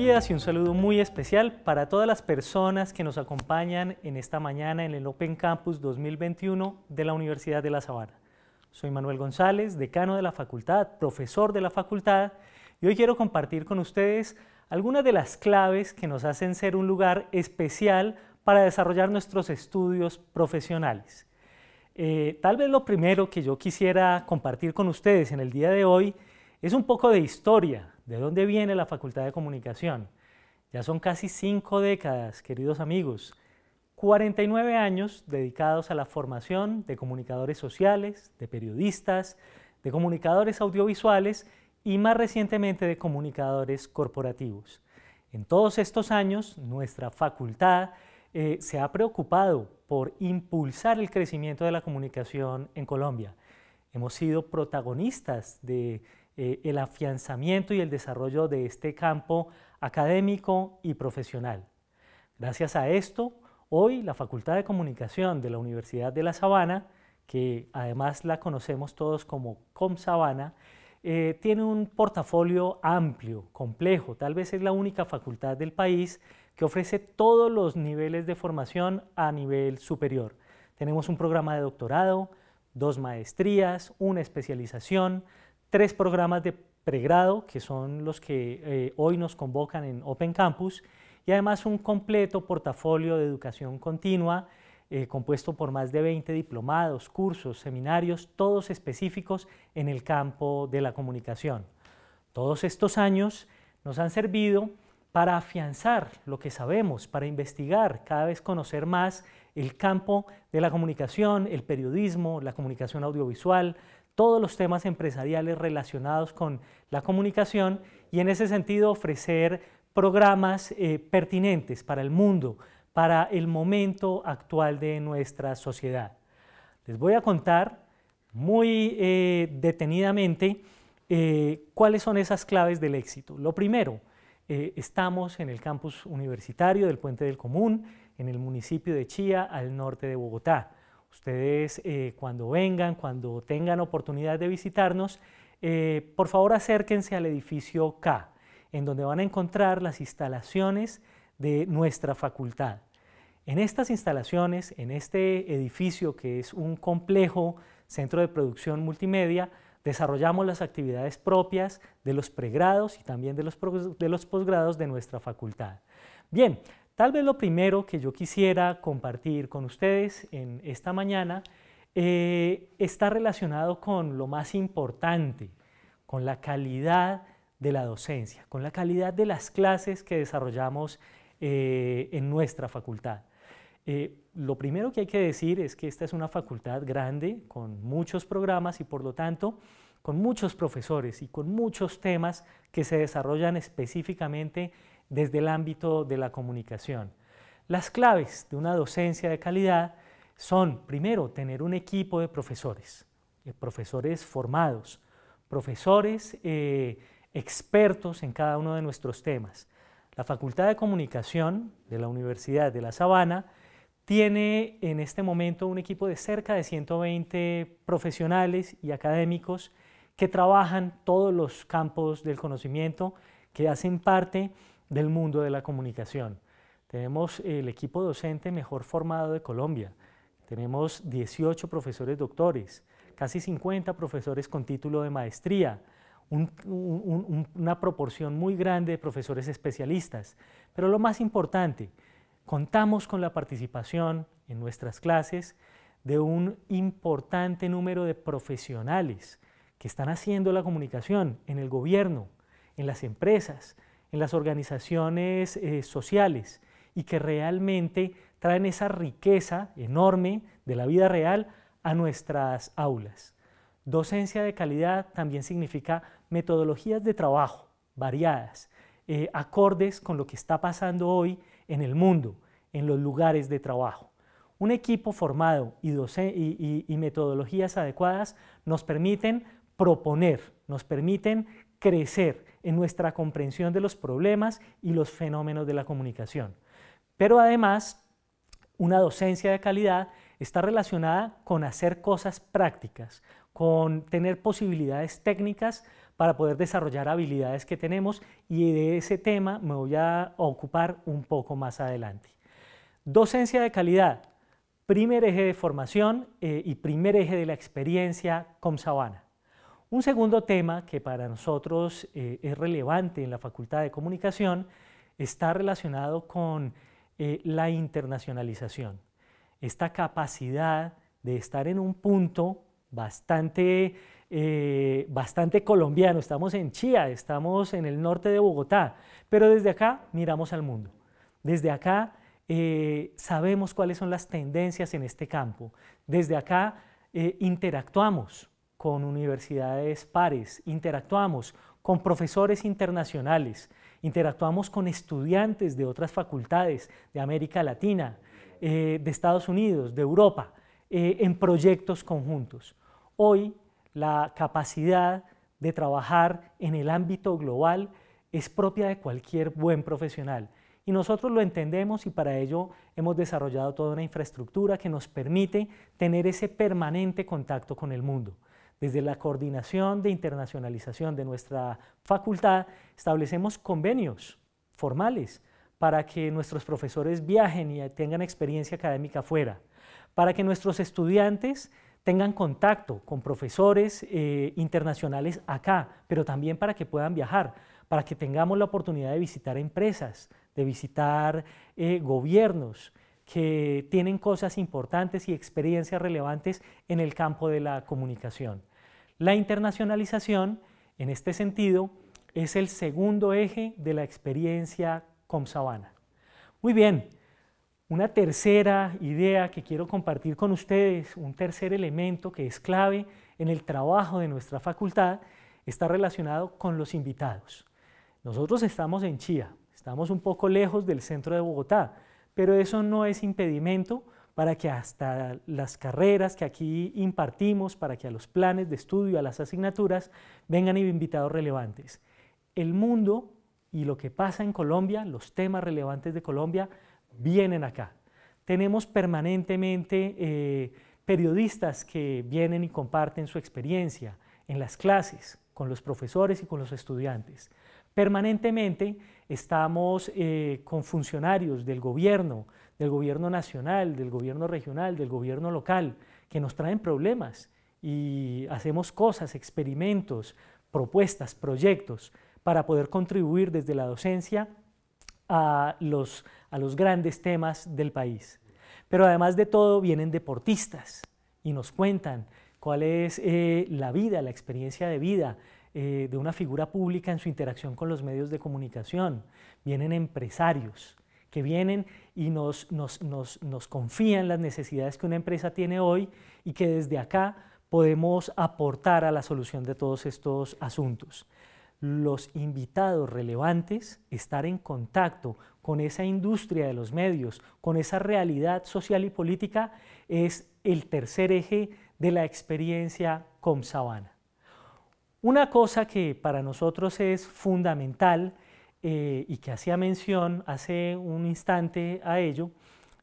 días y un saludo muy especial para todas las personas que nos acompañan en esta mañana en el Open Campus 2021 de la Universidad de La Sabana. Soy Manuel González, decano de la facultad, profesor de la facultad, y hoy quiero compartir con ustedes algunas de las claves que nos hacen ser un lugar especial para desarrollar nuestros estudios profesionales. Eh, tal vez lo primero que yo quisiera compartir con ustedes en el día de hoy es un poco de historia, de dónde viene la Facultad de Comunicación. Ya son casi cinco décadas, queridos amigos, 49 años dedicados a la formación de comunicadores sociales, de periodistas, de comunicadores audiovisuales y más recientemente de comunicadores corporativos. En todos estos años, nuestra facultad eh, se ha preocupado por impulsar el crecimiento de la comunicación en Colombia. Hemos sido protagonistas de eh, el afianzamiento y el desarrollo de este campo académico y profesional. Gracias a esto, hoy la Facultad de Comunicación de la Universidad de La Sabana, que además la conocemos todos como ComSabana, eh, tiene un portafolio amplio, complejo, tal vez es la única facultad del país que ofrece todos los niveles de formación a nivel superior. Tenemos un programa de doctorado, dos maestrías, una especialización, tres programas de pregrado, que son los que eh, hoy nos convocan en Open Campus, y además un completo portafolio de educación continua, eh, compuesto por más de 20 diplomados, cursos, seminarios, todos específicos en el campo de la comunicación. Todos estos años nos han servido para afianzar lo que sabemos, para investigar, cada vez conocer más el campo de la comunicación, el periodismo, la comunicación audiovisual, todos los temas empresariales relacionados con la comunicación y en ese sentido ofrecer programas eh, pertinentes para el mundo, para el momento actual de nuestra sociedad. Les voy a contar muy eh, detenidamente eh, cuáles son esas claves del éxito. Lo primero, estamos en el campus universitario del Puente del Común, en el municipio de Chía, al norte de Bogotá. Ustedes eh, cuando vengan, cuando tengan oportunidad de visitarnos, eh, por favor acérquense al edificio K, en donde van a encontrar las instalaciones de nuestra facultad. En estas instalaciones, en este edificio que es un complejo centro de producción multimedia, desarrollamos las actividades propias de los pregrados y también de los, de los posgrados de nuestra facultad. Bien, Tal vez lo primero que yo quisiera compartir con ustedes en esta mañana eh, está relacionado con lo más importante, con la calidad de la docencia, con la calidad de las clases que desarrollamos eh, en nuestra facultad. Eh, lo primero que hay que decir es que esta es una facultad grande, con muchos programas y por lo tanto con muchos profesores y con muchos temas que se desarrollan específicamente desde el ámbito de la comunicación. Las claves de una docencia de calidad son, primero, tener un equipo de profesores, eh, profesores formados, profesores eh, expertos en cada uno de nuestros temas. La Facultad de Comunicación de la Universidad de La Sabana tiene en este momento un equipo de cerca de 120 profesionales y académicos que trabajan todos los campos del conocimiento, que hacen parte del mundo de la comunicación. Tenemos el equipo docente mejor formado de Colombia. Tenemos 18 profesores doctores, casi 50 profesores con título de maestría, una proporción muy grande de profesores especialistas. Pero lo más importante, contamos con la participación en nuestras clases de un importante número de profesionales que están haciendo la comunicación en el gobierno, en las empresas, en las organizaciones eh, sociales y que realmente traen esa riqueza enorme de la vida real a nuestras aulas. Docencia de calidad también significa metodologías de trabajo variadas, eh, acordes con lo que está pasando hoy en el mundo, en los lugares de trabajo. Un equipo formado y metodologías adecuadas nos permiten proponer, nos permiten crecer en nuestra comprensión de los problemas y los fenómenos de la comunicación. Pero además, una docencia de calidad está relacionada con hacer cosas prácticas, con tener posibilidades técnicas para poder desarrollar habilidades que tenemos y de ese tema me voy a ocupar un poco más adelante. Docencia de calidad, primer eje de formación eh, y primer eje de la experiencia con Sabana. Un segundo tema que para nosotros eh, es relevante en la Facultad de Comunicación está relacionado con eh, la internacionalización, esta capacidad de estar en un punto bastante, eh, bastante colombiano. Estamos en Chía, estamos en el norte de Bogotá, pero desde acá miramos al mundo. Desde acá sabemos cuáles son las tendencias en este campo. Desde acá interactuamos con universidades pares, interactuamos con profesores internacionales, interactuamos con estudiantes de otras facultades de América Latina, eh, de Estados Unidos, de Europa, eh, en proyectos conjuntos. Hoy la capacidad de trabajar en el ámbito global es propia de cualquier buen profesional. Y nosotros lo entendemos y para ello hemos desarrollado toda una infraestructura que nos permite tener ese permanente contacto con el mundo. Desde la coordinación de internacionalización de nuestra facultad establecemos convenios formales para que nuestros profesores viajen y tengan experiencia académica fuera, para que nuestros estudiantes tengan contacto con profesores eh, internacionales acá, pero también para que puedan viajar, para que tengamos la oportunidad de visitar empresas, de visitar eh, gobiernos, que tienen cosas importantes y experiencias relevantes en el campo de la comunicación. La internacionalización, en este sentido, es el segundo eje de la experiencia Comsabana. Muy bien, una tercera idea que quiero compartir con ustedes, un tercer elemento que es clave en el trabajo de nuestra facultad, está relacionado con los invitados. Nosotros estamos en Chía, estamos un poco lejos del centro de Bogotá, pero eso no es impedimento para que hasta las carreras que aquí impartimos, para que a los planes de estudio, a las asignaturas, vengan invitados relevantes. El mundo y lo que pasa en Colombia, los temas relevantes de Colombia, vienen acá. Tenemos permanentemente eh, periodistas que vienen y comparten su experiencia en las clases, con los profesores y con los estudiantes. Permanentemente estamos eh, con funcionarios del gobierno, del gobierno nacional, del gobierno regional, del gobierno local, que nos traen problemas y hacemos cosas, experimentos, propuestas, proyectos, para poder contribuir desde la docencia a los, grandes temas del país. Pero además de todo vienen deportistas y nos cuentan cuál es eh, la vida, la experiencia de vida, eh, de una figura pública en su interacción con los medios de comunicación, vienen empresarios que vienen y nos, nos confían las necesidades que una empresa tiene hoy y que desde acá podemos aportar a la solución de todos estos asuntos los invitados relevantes estar en contacto con esa industria de los medios, con esa realidad social y política, es el tercer eje de la experiencia con Sabana. Una cosa que para nosotros es fundamental eh, y que hacía mención hace un instante a ello,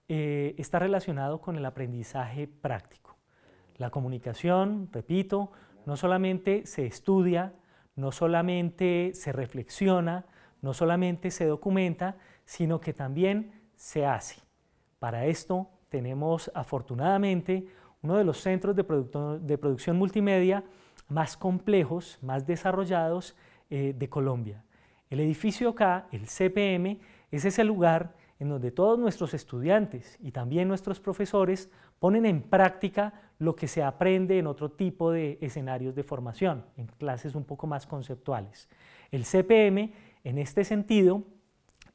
eh, está relacionado con el aprendizaje práctico. La comunicación, repito, no solamente se estudia, no solamente se reflexiona, no solamente se documenta, sino que también se hace. Para esto tenemos afortunadamente uno de los centros de producción multimedia más complejos, más desarrollados eh, de Colombia. El edificio acá, el CPM, es ese lugar en donde todos nuestros estudiantes y también nuestros profesores ponen en práctica lo que se aprende en otro tipo de escenarios de formación, en clases un poco más conceptuales. El CPM, en este sentido,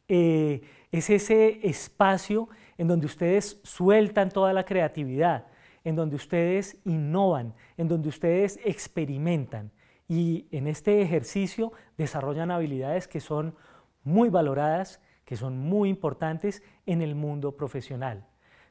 eh, es ese espacio en donde ustedes sueltan toda la creatividad, en donde ustedes innovan, en donde ustedes experimentan y en este ejercicio desarrollan habilidades que son muy valoradas, que son muy importantes en el mundo profesional.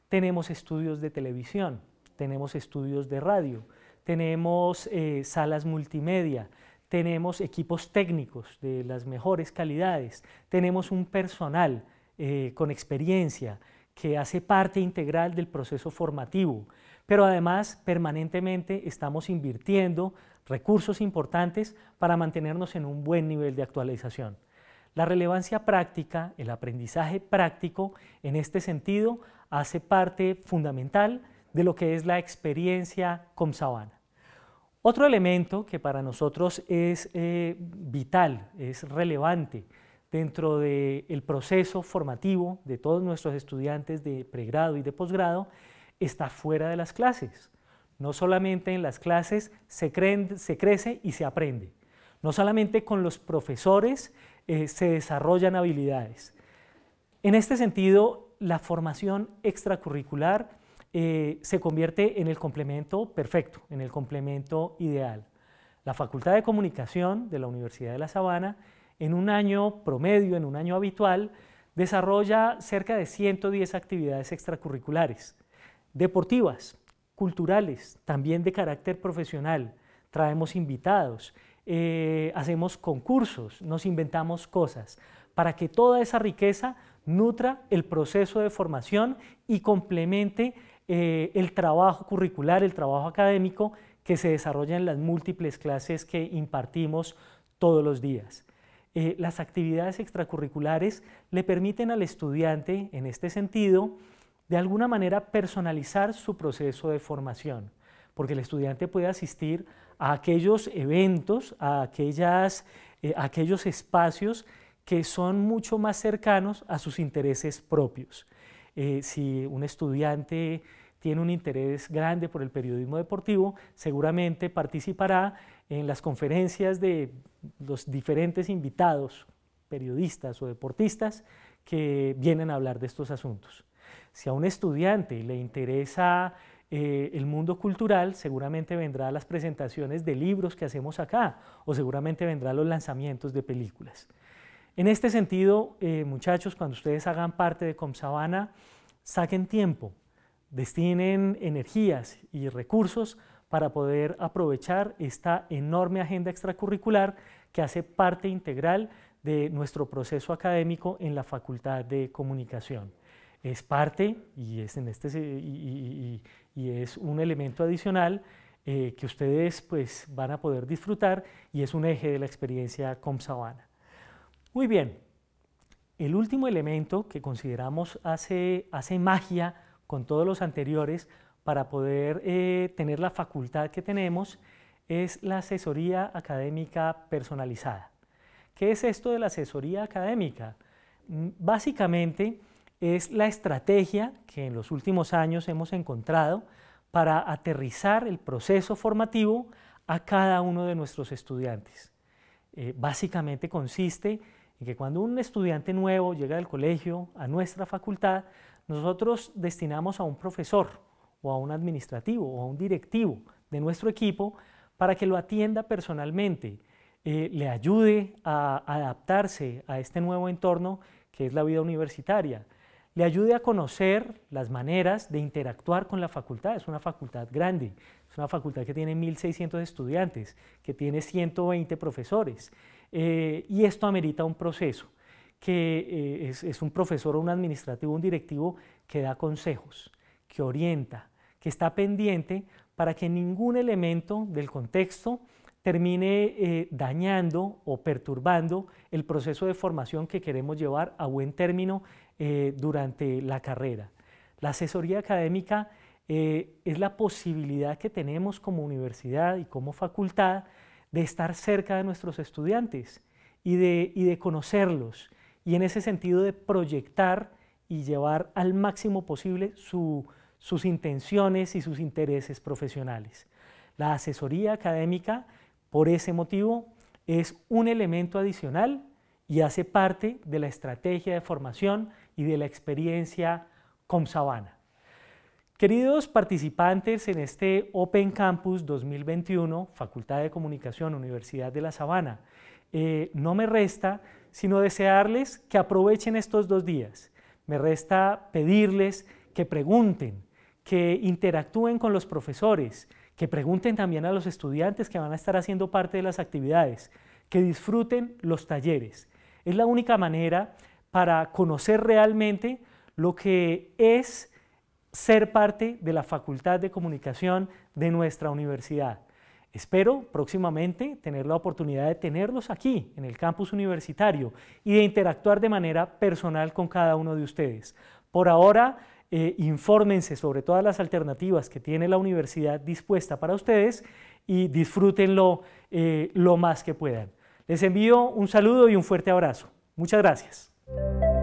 Tenemos estudios de televisión, tenemos estudios de radio, tenemos eh, salas multimedia, tenemos equipos técnicos de las mejores calidades, tenemos un personal eh, con experiencia, que hace parte integral del proceso formativo, pero además permanentemente estamos invirtiendo recursos importantes para mantenernos en un buen nivel de actualización. La relevancia práctica, el aprendizaje práctico, en este sentido, hace parte fundamental de lo que es la experiencia con Sabana. Otro elemento que para nosotros es eh, vital, es relevante, dentro del proceso formativo de todos nuestros estudiantes de pregrado y de posgrado está fuera de las clases. No solamente en las clases se, crece y se aprende. No solamente con los profesores eh, se desarrollan habilidades. En este sentido, la formación extracurricular eh, se convierte en el complemento perfecto, en el complemento ideal. La Facultad de Comunicación de la Universidad de La Sabana en un año promedio, en un año habitual, desarrolla cerca de 110 actividades extracurriculares, deportivas, culturales, también de carácter profesional. Traemos invitados, eh, hacemos concursos, nos inventamos cosas, para que toda esa riqueza nutra el proceso de formación y complemente eh, el trabajo curricular, el trabajo académico que se desarrolla en las múltiples clases que impartimos todos los días. Eh, las actividades extracurriculares le permiten al estudiante, en este sentido, de alguna manera personalizar su proceso de formación, porque el estudiante puede asistir a aquellos eventos, a, aquellas, eh, aquellos espacios que son mucho más cercanos a sus intereses propios. Eh, si un estudiante tiene un interés grande por el periodismo deportivo, seguramente participará en las conferencias de los diferentes invitados, periodistas o deportistas, que vienen a hablar de estos asuntos. Si a un estudiante le interesa eh, el mundo cultural, seguramente vendrá a las presentaciones de libros que hacemos acá o seguramente vendrá a los lanzamientos de películas. En este sentido, eh, muchachos, cuando ustedes hagan parte de Comsabana, saquen tiempo, destinen energías y recursos para poder aprovechar esta enorme agenda extracurricular que hace parte integral de nuestro proceso académico en la Facultad de Comunicación. Es parte y es, en este, es un elemento adicional eh, que ustedes pues, van a poder disfrutar y es un eje de la experiencia ComSavana. Muy bien, el último elemento que consideramos hace magia con todos los anteriores para poder eh, tener la facultad que tenemos es la asesoría académica personalizada. ¿Qué es esto de la asesoría académica? Mm, básicamente es la estrategia que en los últimos años hemos encontrado para aterrizar el proceso formativo a cada uno de nuestros estudiantes. Eh, básicamente consiste en que cuando un estudiante nuevo llega del colegio a nuestra facultad, nosotros destinamos a un profesor, o a un administrativo o a un directivo de nuestro equipo para que lo atienda personalmente, eh, le ayude a adaptarse a este nuevo entorno que es la vida universitaria, le ayude a conocer las maneras de interactuar con la facultad. Es una facultad grande, es una facultad que tiene 1.600 estudiantes, que tiene 120 profesores, eh, y esto amerita un proceso que eh, es, es un profesor o un administrativo, un directivo que da consejos, que orienta, que está pendiente para que ningún elemento del contexto termine eh, dañando o perturbando el proceso de formación que queremos llevar a buen término eh, durante la carrera. La asesoría académica eh, es la posibilidad que tenemos como universidad y como facultad de estar cerca de nuestros estudiantes y de, y de conocerlos y en ese sentido de proyectar y llevar al máximo posible su, sus intenciones y sus intereses profesionales. La asesoría académica, por ese motivo, es un elemento adicional y hace parte de la estrategia de formación y de la experiencia con Sabana. Queridos participantes en este Open Campus 2021, Facultad de Comunicación, Universidad de La Sabana, eh, no me resta sino desearles que aprovechen estos dos días. Me resta pedirles que pregunten, que interactúen con los profesores, que pregunten también a los estudiantes que van a estar haciendo parte de las actividades, que disfruten los talleres. Es la única manera para conocer realmente lo que es ser parte de la Facultad de Comunicación de nuestra universidad. Espero próximamente tener la oportunidad de tenerlos aquí en el campus universitario y de interactuar de manera personal con cada uno de ustedes. Por ahora, eh, infórmense sobre todas las alternativas que tiene la universidad dispuesta para ustedes y disfrútenlo eh, lo más que puedan. Les envío un saludo y un fuerte abrazo. Muchas gracias.